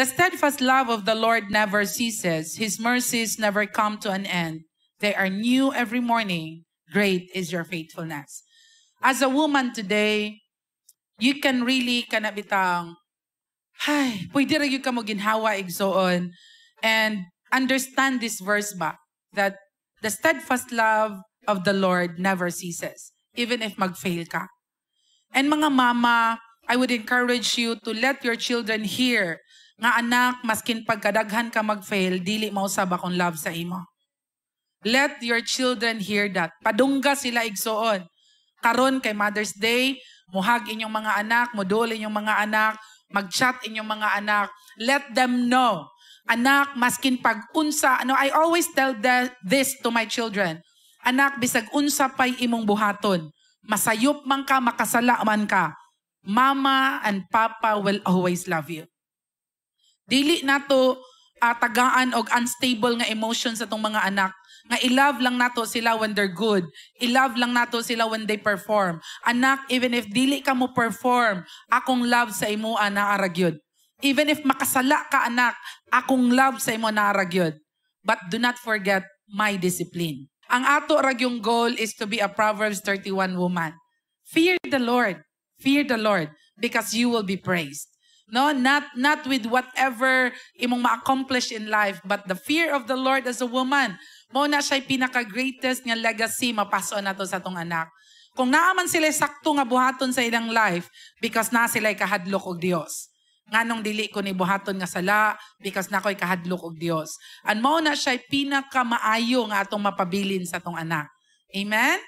The steadfast love of the Lord never ceases. His mercies never come to an end. They are new every morning. Great is your faithfulness. As a woman today, you can really kanabitang, ay, pwede ra ka mo ginhawa igsoon. And understand this verse ba, that the steadfast love of the Lord never ceases, even if magfail ka. And mga mama, I would encourage you to let your children hear nga anak, maskin pagkadaghan ka mag-fail, dili mausab akong love sa imo. Let your children hear that. Padungga sila igsuon. Karon kay Mother's Day, muhag inyong mga anak, mudol inyong mga anak, mag-chat inyong mga anak. Let them know. Anak, maskin pag unsa, ano, I always tell the, this to my children. Anak, bisag unsa pa'y imong buhaton. Masayop man ka, makasala man ka. Mama and Papa will always love you. Dili nato uh, ah, tagaan og unstable nga emotions atong mga anak nga i-love lang nato sila when they're good. I-love lang nato sila when they perform. Anak, even if dili ka mo perform, akong love sa imo ana ah, aragyod. Even if makasala ka anak, akong love sa imo na aragyod. But do not forget my discipline. Ang ato ragyong goal is to be a Proverbs 31 woman. Fear the Lord. Fear the Lord because you will be praised. No, not not with whatever imong ma-accomplish in life, but the fear of the Lord as a woman. Mao na siya pinaka-greatest nga legacy mapaso nato sa atong anak. Kung naaman sila sakto nga buhaton sa ilang life because na sila kahadlok og Dios. Nganong dili ko ni buhaton nga sala because na ko'y kahadlok og Dios. And mao na siya pinaka maayo nga atong mapabilin sa atong anak. Amen?